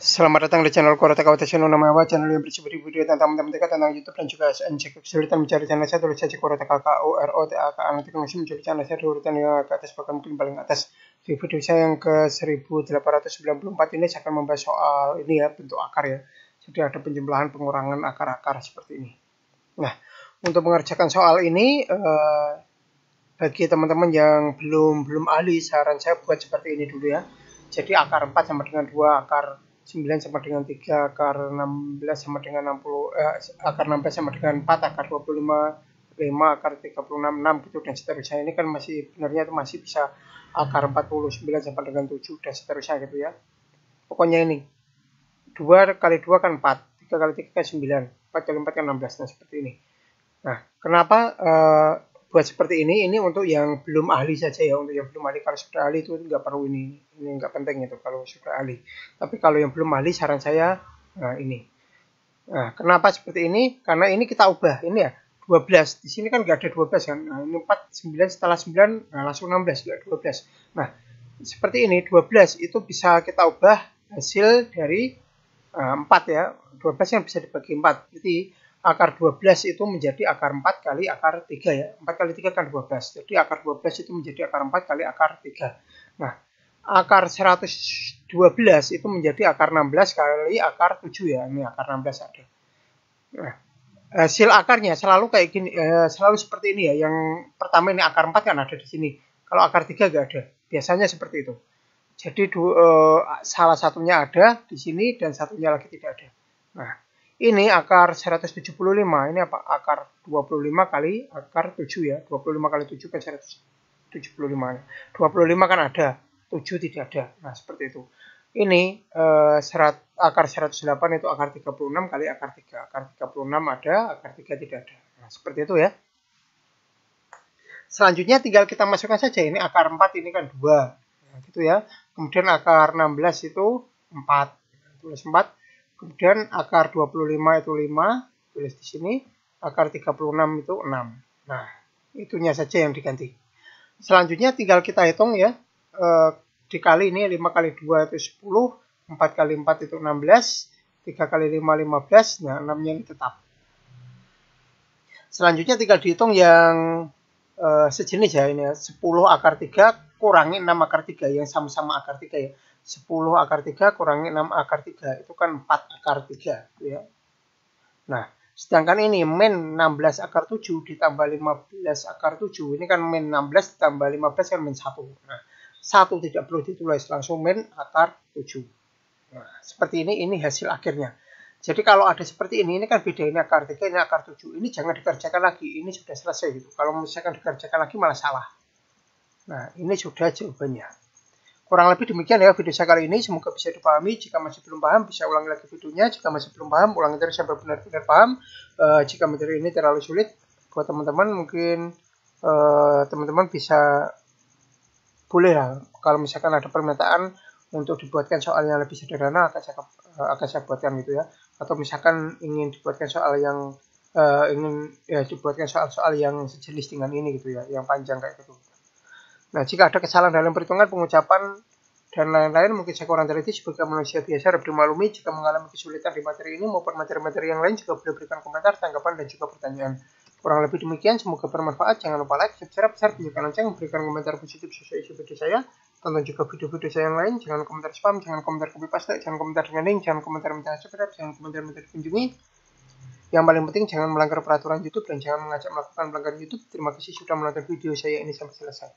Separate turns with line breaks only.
Selamat datang di channel Korota Nama Unamawa, channel yang berisi video tentang teman-teman dekat tentang YouTube dan juga SNC kesulitan mencari channel saya, tulis saja Korota K O, R, O, T, A, K, A, nanti masih mencari channel saya di urutan yang ke atas, bahkan mungkin paling atas. Di video saya yang ke 1894 ini, saya akan membahas soal ini ya, bentuk akar ya. Jadi ada penjumlahan pengurangan akar-akar seperti ini. Nah, untuk mengerjakan soal ini, eh, bagi teman-teman yang belum belum ahli, saran saya buat seperti ini dulu ya. Jadi akar 4 sama dengan 2 akar 9 sama dengan 3 akar 16 sama dengan 60 eh, akar 16 sama dengan 4 akar 25 5 akar 36 6 gitu dan seterusnya ini kan masih benarnya itu masih bisa akar 49 sama dengan 7 dan seterusnya gitu ya pokoknya ini 2 kali 2 kan 4 3 kali 3 kan 9 4 kali 4 kan 16 nah seperti ini nah kenapa eh, buat seperti ini ini untuk yang belum ahli saja ya untuk yang belum ahli kalau sudah ahli itu nggak perlu ini ini nggak penting itu kalau sudah ahli tapi kalau yang belum ahli saran saya nah ini nah kenapa seperti ini karena ini kita ubah ini ya 12 di sini kan nggak ada 12 kan nah, ini 4 9 setelah 9 nah, langsung 16 nggak 12 nah seperti ini 12 itu bisa kita ubah hasil dari uh, eh, 4 ya 12 yang bisa dibagi 4 jadi akar 12 itu menjadi akar 4 kali akar 3 ya. 4 kali 3 kan 12. Jadi akar 12 itu menjadi akar 4 kali akar 3. Nah, akar 112 itu menjadi akar 16 kali akar 7 ya. Ini akar 16 ada. Nah, hasil akarnya selalu kayak gini, eh, selalu seperti ini ya. Yang pertama ini akar 4 kan ada di sini. Kalau akar 3 nggak ada. Biasanya seperti itu. Jadi eh, salah satunya ada di sini dan satunya lagi tidak ada. Nah, ini akar 175, ini apa? Akar 25 kali akar 7 ya. 25 kali 7 kan 175. 25 kan ada, 7 tidak ada. Nah, seperti itu. Ini eh, serat, akar 108 itu akar 36 kali akar 3. Akar 36 ada, akar 3 tidak ada. Nah, seperti itu ya. Selanjutnya tinggal kita masukkan saja. Ini akar 4 ini kan 2. Nah, gitu ya. Kemudian akar 16 itu 4. Nah, tulis 4 Kemudian akar 25 itu 5, tulis di sini. Akar 36 itu 6. Nah, itunya saja yang diganti. Selanjutnya tinggal kita hitung ya. E, dikali ini 5 kali 2 itu 10, 4 kali 4 itu 16, 3 kali 5 15, nah 6-nya ini tetap. Selanjutnya tinggal dihitung yang e, sejenis ya ini ya. 10 akar 3 kurangi 6 akar 3 yang sama-sama akar 3 ya. 10 akar 3 kurangi 6 akar 3 itu kan 4 akar 3 ya. Nah, sedangkan ini min 16 akar 7 ditambah 15 akar 7 ini kan min 16 ditambah 15 kan min 1. Nah, 1 tidak perlu ditulis langsung min akar 7. Nah, seperti ini ini hasil akhirnya. Jadi kalau ada seperti ini, ini kan beda ini akar 3, ini akar 7. Ini jangan dikerjakan lagi, ini sudah selesai gitu. Kalau misalkan dikerjakan lagi malah salah. Nah, ini sudah jawabannya. Kurang lebih demikian ya video saya kali ini. Semoga bisa dipahami. Jika masih belum paham, bisa ulangi lagi videonya. Jika masih belum paham, ulangi terus sampai benar-benar paham. Uh, jika materi ini terlalu sulit, buat teman-teman mungkin eh, teman-teman bisa boleh lah. Kalau misalkan ada permintaan untuk dibuatkan soal yang lebih sederhana, akan saya, eh, akan saya buatkan gitu ya. Atau misalkan ingin dibuatkan soal yang uh, ingin ya dibuatkan soal-soal yang sejenis dengan ini gitu ya, yang panjang kayak gitu. Nah, jika ada kesalahan dalam perhitungan, pengucapan, dan lain-lain, mungkin saya kurang teliti sebagai manusia biasa harap dimaklumi jika mengalami kesulitan di materi ini maupun materi-materi yang lain juga boleh berikan komentar, tanggapan, dan juga pertanyaan. Kurang lebih demikian, semoga bermanfaat. Jangan lupa like, subscribe, share, dan juga lonceng, berikan komentar positif sesuai isu video saya. Tonton juga video-video saya yang lain, jangan komentar spam, jangan komentar copy paste, jangan komentar dengan jangan komentar minta subscribe, jangan komentar minta dikunjungi. Yang paling penting jangan melanggar peraturan YouTube dan jangan mengajak melakukan pelanggaran YouTube. Terima kasih sudah menonton video saya ini sampai selesai.